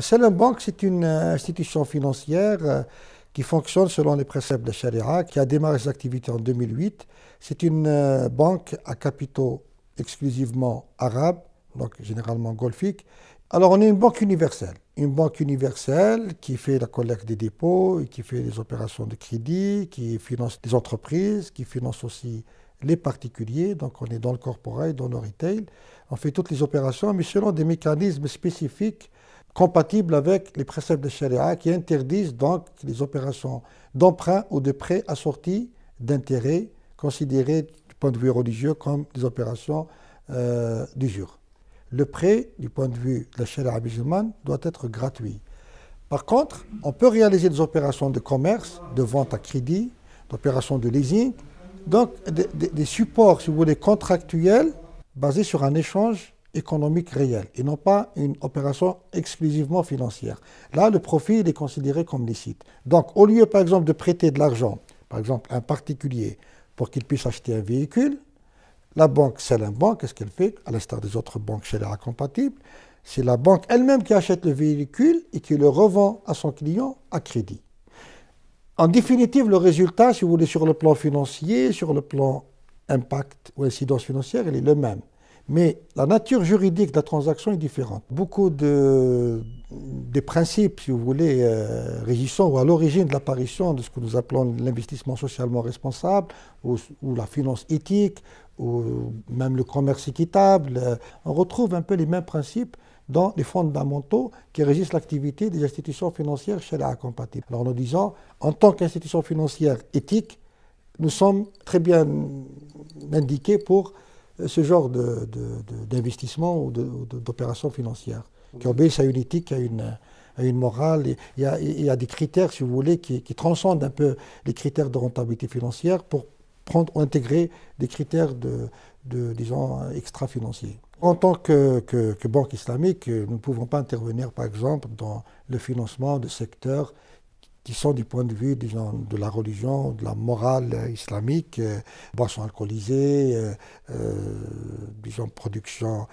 c'est banque, c'est une euh, institution financière euh, qui fonctionne selon les préceptes de la qui a démarré ses activités en 2008. C'est une euh, banque à capitaux exclusivement arabes, donc généralement golfiques. Alors on est une banque universelle. Une banque universelle qui fait la collecte des dépôts, qui fait les opérations de crédit, qui finance des entreprises, qui finance aussi les particuliers. Donc on est dans le corporate, dans le retail. On fait toutes les opérations, mais selon des mécanismes spécifiques compatible avec les préceptes de Sharia qui interdisent donc les opérations d'emprunt ou de prêt assorties d'intérêts considérés du point de vue religieux comme des opérations euh, d'usure. Le prêt, du point de vue de la Sharia musulmane, doit être gratuit. Par contre, on peut réaliser des opérations de commerce, de vente à crédit, d'opérations de leasing, donc des, des, supports, si vous voulez, contractuels basés sur un échange économique réel et non pas une opération exclusivement financière. Là, le profit est considéré comme licite. Donc, au lieu, par exemple, de prêter de l'argent, par exemple, à un particulier pour qu'il puisse acheter un véhicule, la banque, c'est la banque, qu'est-ce qu'elle fait À l'instar des autres banques chez compatible. c'est la banque elle-même qui achète le véhicule et qui le revend à son client à crédit. En définitive, le résultat, si vous voulez, sur le plan financier, sur le plan impact ou incidence financière, il est le même. Mais la nature juridique de la transaction est différente. Beaucoup de, des principes, si vous voulez, euh, régissant ou à l'origine de l'apparition de ce que nous appelons l'investissement socialement responsable ou, la finance éthique ou même le commerce équitable, euh, on retrouve un peu les mêmes principes dans les fondamentaux qui régissent l'activité des institutions financières chez la compatible. Alors nous disant, en tant qu'institution financière éthique, nous sommes très bien indiqués pour ce genre d'investissement ou d'opérations financières, qui obéissent à une éthique, à une, une morale et, a il des critères, si vous voulez, qui, transcendent un peu les critères de rentabilité financière pour prendre, intégrer des critères de, de disons, extra-financiers. En tant que, banque islamique, nous ne pouvons pas intervenir, par exemple, dans le financement de secteurs qui sont du point de vue de la religion, de la morale euh, islamique, euh, boissons alcoolisées, euh, disons production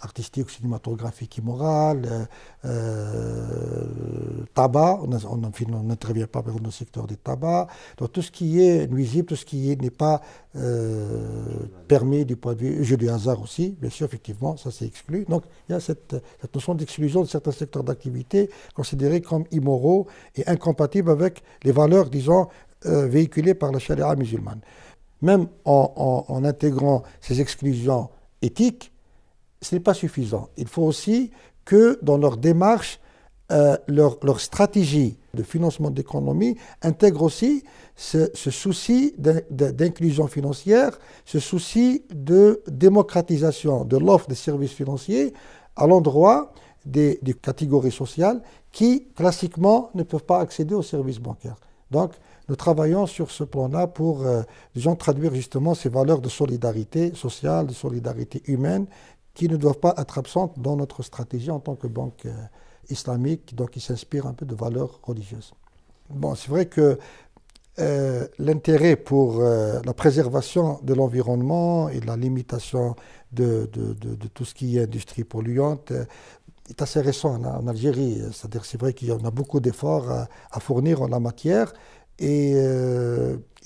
artistique, cinématographique immorale euh, euh, tabac, on, n'intervient pas dans le secteur des tabacs, donc tout ce qui est nuisible, tout ce qui n'est pas euh, permis du point de vue jeu du hasard aussi, bien sûr, effectivement, ça c'est exclu. Donc il y a cette, notion d'exclusion de certains secteurs d'activité considérés comme immoraux et incompatibles avec les valeurs, disons, véhiculées par la charia musulmane. Même en intégrant ces exclusions éthiques, ce n'est pas suffisant. Il faut aussi que dans leur démarche, euh, leur, stratégie de financement d'économie intègre aussi ce, souci d'inclusion financière, ce souci de démocratisation de l'offre des services financiers à l'endroit des, catégories sociales qui, classiquement, ne peuvent pas accéder aux services bancaires. Donc, nous travaillons sur ce plan-là pour, euh, traduire justement ces valeurs de solidarité sociale, de solidarité humaine qui ne doivent pas être absentes dans notre stratégie en tant que banque euh, islamique, donc qui s'inspire un peu de valeurs religieuses. Bon, c'est vrai que euh, l'intérêt pour euh, la préservation de l'environnement et la limitation de, tout ce qui est industrie polluante est assez récent en, Algérie. C'est-à-dire, c'est vrai qu'il y en a beaucoup d'efforts à, à, fournir en la matière. Et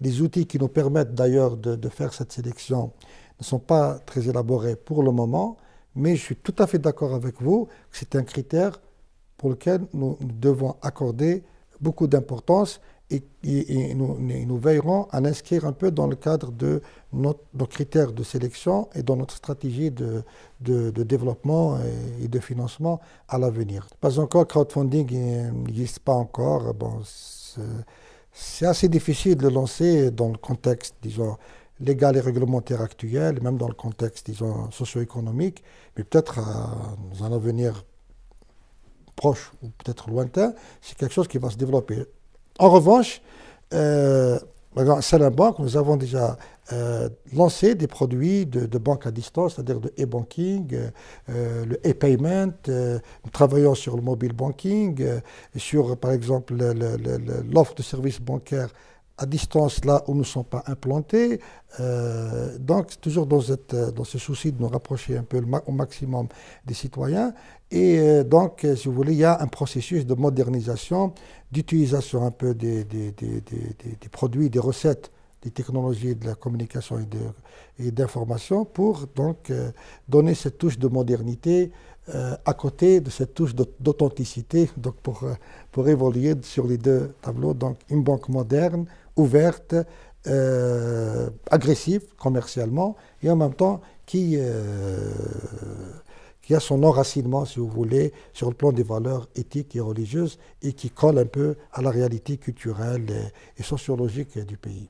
les outils qui nous permettent d'ailleurs de, faire cette sélection ne sont pas très élaborés pour le moment, mais je suis tout à fait d'accord avec vous que c'est un critère pour lequel nous, devons accorder beaucoup d'importance et, nous, veillerons à l'inscrire un peu dans le cadre de nos critères de sélection et dans notre stratégie de, développement et, de financement à l'avenir. Pas encore, crowdfunding n'existe pas encore. Bon, c'est assez difficile de le lancer dans le contexte, disons, légal et réglementaire actuelle, même dans le contexte, disons, socio-économique, mais peut-être dans un avenir proche ou peut-être lointain, c'est quelque chose qui va se développer. En revanche, euh, à la banque, nous avons déjà euh, lancé des produits de, banque à distance, c'est-à-dire de e-banking, euh, le e-payment. Euh, nous travaillons sur le mobile banking, sur par exemple l'offre de services bancaires à distance là où nous ne sommes pas implantés. Euh, donc, toujours dans, cette, euh, dans, ce souci de nous rapprocher un peu au maximum des citoyens. Et euh, donc, euh, si vous voulez, il y a un processus de modernisation, d'utilisation un peu des, des, des, des, produits, des recettes des technologies de la communication et d'information et pour donc donner cette touche de modernité à côté de cette touche d'authenticité, donc pour, pour évoluer sur les deux tableaux, donc une banque moderne ouverte, euh, agressive commercialement, et en même temps euh, qui, a son enracinement, si vous voulez, sur le plan des valeurs éthiques et religieuses, et qui colle un peu à la réalité culturelle et sociologique du pays.